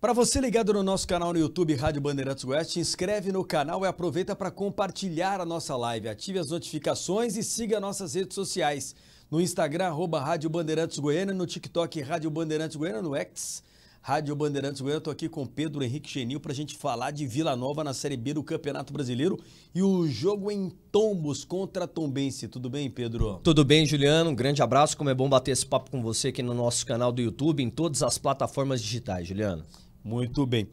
Para você ligado no nosso canal no YouTube Rádio Bandeirantes West, se inscreve no canal e aproveita para compartilhar a nossa live. Ative as notificações e siga nossas redes sociais. No Instagram, arroba Rádio Bandeirantes Goiânia, no TikTok Rádio Bandeirantes Goiânia, no X Rádio Bandeirantes Goiânia. Estou aqui com Pedro Henrique Genil para a gente falar de Vila Nova na Série B do Campeonato Brasileiro e o jogo em tombos contra Tombense. Tudo bem, Pedro? Tudo bem, Juliano. Um grande abraço. Como é bom bater esse papo com você aqui no nosso canal do YouTube, em todas as plataformas digitais, Juliano. Muito bem.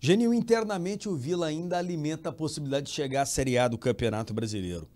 Genil, internamente o Vila ainda alimenta a possibilidade de chegar à Série A do Campeonato Brasileiro.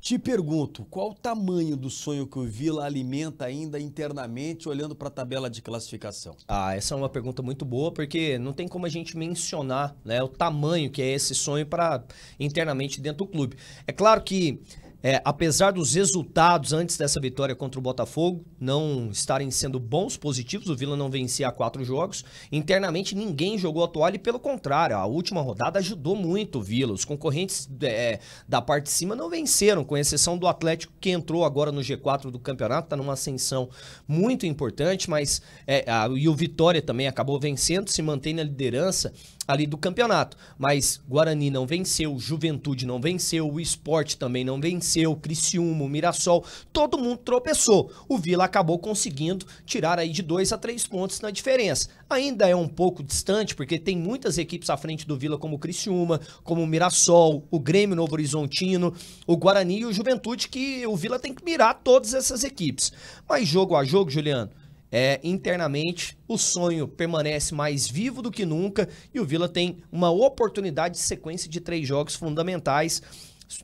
Te pergunto, qual o tamanho do sonho que o Vila alimenta ainda internamente, olhando para a tabela de classificação? Ah, essa é uma pergunta muito boa, porque não tem como a gente mencionar né, o tamanho que é esse sonho para internamente dentro do clube. É claro que é, apesar dos resultados antes dessa vitória contra o Botafogo não estarem sendo bons, positivos, o Vila não vencia quatro jogos. Internamente ninguém jogou a toalha e, pelo contrário, a última rodada ajudou muito o Vila. Os concorrentes é, da parte de cima não venceram, com exceção do Atlético que entrou agora no G4 do campeonato, está numa ascensão muito importante, mas é, a, e o Vitória também acabou vencendo, se mantém na liderança ali do campeonato. Mas Guarani não venceu, Juventude não venceu, o Esporte também não venceu. Criciúma, Mirassol, todo mundo tropeçou. O Vila acabou conseguindo tirar aí de 2 a 3 pontos na diferença. Ainda é um pouco distante, porque tem muitas equipes à frente do Vila, como o Criciúma, como o Mirassol, o Grêmio Novo Horizontino, o Guarani e o Juventude, que o Vila tem que mirar todas essas equipes. Mas jogo a jogo, Juliano, é, internamente, o sonho permanece mais vivo do que nunca e o Vila tem uma oportunidade de sequência de três jogos fundamentais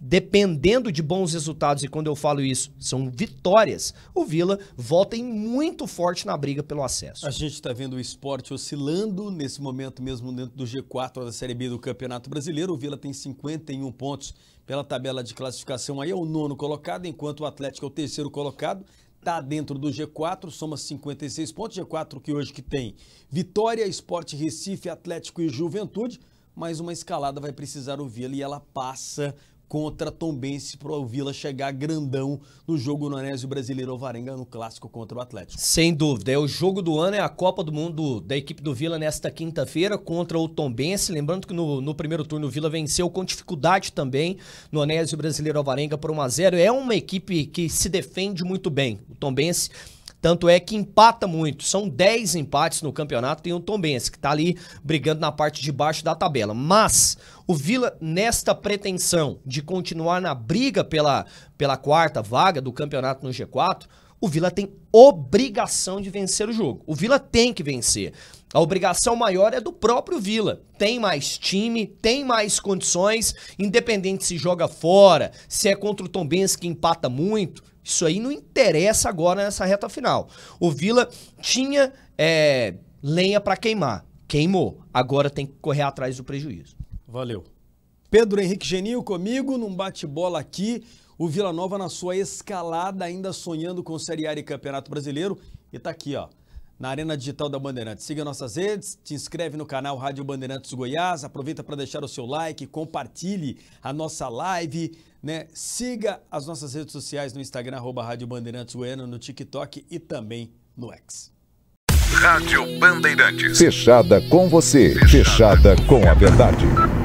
dependendo de bons resultados, e quando eu falo isso, são vitórias, o Vila volta em muito forte na briga pelo acesso. A gente está vendo o esporte oscilando nesse momento mesmo dentro do G4 da Série B do Campeonato Brasileiro. O Vila tem 51 pontos pela tabela de classificação, aí é o nono colocado, enquanto o Atlético é o terceiro colocado. Está dentro do G4, soma 56 pontos. G4 que hoje que tem Vitória, Esporte Recife, Atlético e Juventude. Mas uma escalada vai precisar o Vila e ela passa contra Tombense para o Vila chegar grandão no jogo no Anésio Brasileiro Varenga no clássico contra o Atlético. Sem dúvida, é o jogo do ano, é a Copa do Mundo da equipe do Vila nesta quinta-feira contra o Tombense, lembrando que no, no, primeiro turno o Vila venceu com dificuldade também no Anésio Brasileiro Ovarenga por 1 a 0. É uma equipe que se defende muito bem. O Tombense tanto é que empata muito. São 10 empates no campeonato. Tem o Tombense, que está ali brigando na parte de baixo da tabela. Mas o Vila, nesta pretensão de continuar na briga pela, pela quarta vaga do campeonato no G4, o Vila tem obrigação de vencer o jogo. O Vila tem que vencer. A obrigação maior é do próprio Vila. Tem mais time, tem mais condições, independente se joga fora, se é contra o Tombense que empata muito. Isso aí não interessa agora nessa reta final. O Vila tinha é, lenha para queimar, queimou. Agora tem que correr atrás do prejuízo. Valeu. Pedro Henrique Genil comigo num bate-bola aqui. O Vila Nova na sua escalada, ainda sonhando com Série A e Campeonato Brasileiro. E tá aqui, ó, na Arena Digital da Bandeirantes. Siga nossas redes, te inscreve no canal Rádio Bandeirantes Goiás, aproveita para deixar o seu like, compartilhe a nossa live, né? Siga as nossas redes sociais no Instagram, arroba Rádio Bandeirantes no TikTok e também no X. Rádio Bandeirantes. Fechada com você, fechada, fechada com a verdade.